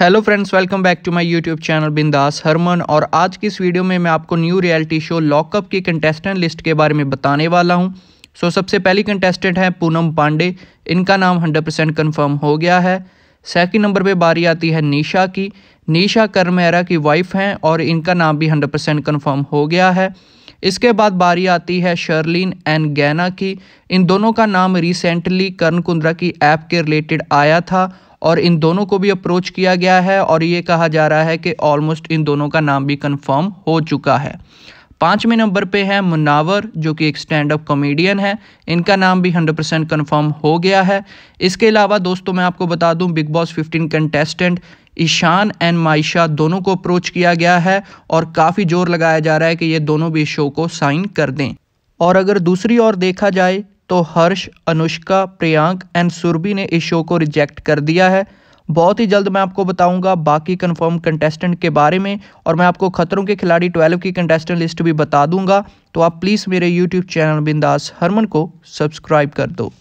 hello friends welcome back to my YouTube channel Bindaas Harman और आज की इस वीडियो में मैं आपको न्यू रियलिटी शो लॉकअप की कंटेस्टेंट लिस्ट के बारे में बताने वाला हूं सो so, सबसे पहली कंटेस्टेंट है पूनम पांडे इनका नाम 100 परसेंट कन्फर्म हो गया है सेकंड नंबर पे बारी आती है निशा की निशा करमेरा की वाइफ हैं और इनका नाम भी हंड्रेड परसेंट कन्फर्म हो गया है इसके बाद बारी आती है शर्लिन एंड गैना की इन दोनों का नाम रिसेंटली कर्ण कुंद्रा की ऐप के रिलेटेड आया था और इन दोनों को भी अप्रोच किया गया है और ये कहा जा रहा है कि ऑलमोस्ट इन दोनों का नाम भी कन्फर्म हो चुका है पाँचवें नंबर पे है मुनावर जो कि एक स्टैंड अप कॉमेडियन है इनका नाम भी 100 परसेंट कन्फर्म हो गया है इसके अलावा दोस्तों मैं आपको बता दूं Bigg Boss 15 contestant Ishaan and Maisha दोनों को अप्रोच किया गया है और काफ़ी जोर लगाया जा रहा है कि ये दोनों भी शो को साइन कर दें और अगर दूसरी ओर देखा जाए तो हर्ष अनुष्का प्रियांक एंड सुरभि ने इस शो को रिजेक्ट कर दिया है बहुत ही जल्द मैं आपको बताऊंगा बाकी कंफर्म कंटेस्टेंट के बारे में और मैं आपको खतरों के खिलाड़ी ट्वेल्व की कंटेस्टेंट लिस्ट भी बता दूंगा तो आप प्लीज़ मेरे यूट्यूब चैनल बिंदास हरमन को सब्सक्राइब कर दो